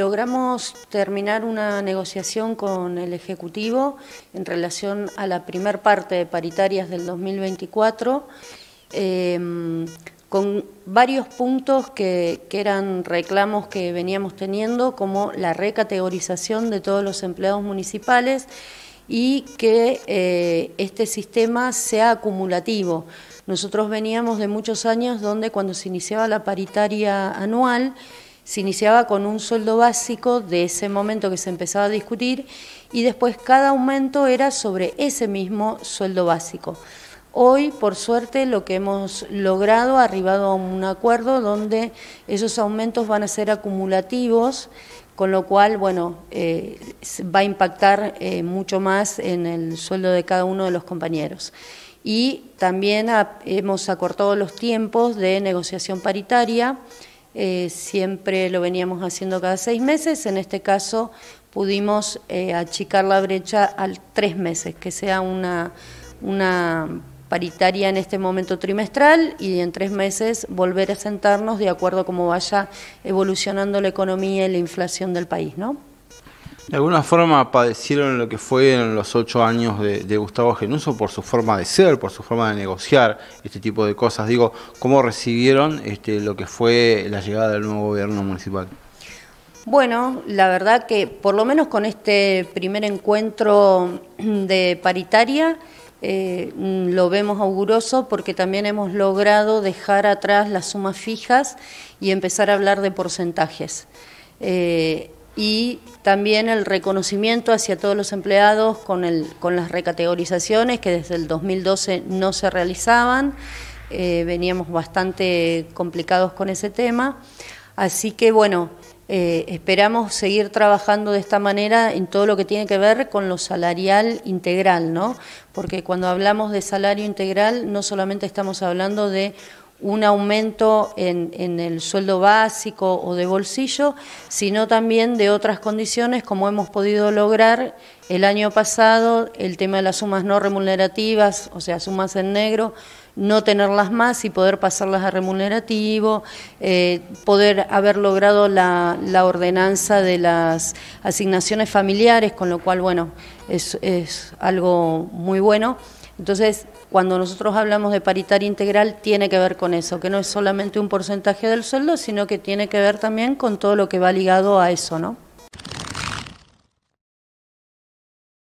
Logramos terminar una negociación con el Ejecutivo en relación a la primer parte de paritarias del 2024, em, con varios puntos que, eran reclamos que veníamos teniendo, como la recategorización de todos los empleados municipales y que eh, este sistema sea acumulativo. Nosotros veníamos de muchos años donde cuando se iniciaba la paritaria anual, se iniciaba con un sueldo básico de ese momento que se empezaba a discutir y después cada aumento era sobre ese mismo sueldo básico. Hoy, por suerte, lo que hemos logrado ha arribado a un acuerdo donde esos aumentos van a ser acumulativos, con lo cual, bueno, eh, va a impactar eh, mucho más en el sueldo de cada uno de los compañeros. Y también hemos acortado los tiempos de negociación paritaria. Eh, siempre lo veníamos haciendo cada seis meses, en este caso pudimos eh, achicar la brecha al tres meses, que sea una, una paritaria en este momento trimestral y en tres meses volver a sentarnos de acuerdo a cómo vaya evolucionando la economía y la inflación del país, ¿no? De alguna forma padecieron lo que fue en los ocho años de, Gustavo Genuso por su forma de ser, por su forma de negociar este tipo de cosas. Digo, ¿cómo recibieron este, lo que fue la llegada del nuevo gobierno municipal? Bueno, la verdad que por lo menos con este primer encuentro de paritaria eh, lo vemos auguroso porque también hemos logrado dejar atrás las sumas fijas y empezar a hablar de porcentajes. Eh, y también el reconocimiento hacia todos los empleados con, el, con las recategorizaciones que desde el 2012 no se realizaban. Eh, veníamos bastante complicados con ese tema. Así que bueno, eh, esperamos seguir trabajando de esta manera en todo lo que tiene que ver con lo salarial integral, ¿no? Porque cuando hablamos de salario integral no solamente estamos hablando de un aumento en, el sueldo básico o de bolsillo, sino también de otras condiciones como hemos podido lograr el año pasado el tema de las sumas no remunerativas, o sea, sumas en negro, no tenerlas más y poder pasarlas a remunerativo, eh, poder haber logrado la, ordenanza de las asignaciones familiares, con lo cual, bueno, es algo muy bueno. Entonces, cuando nosotros hablamos de paritaria integral, tiene que ver con eso, que no es solamente un porcentaje del sueldo, sino que tiene que ver también con todo lo que va ligado a eso, ¿no?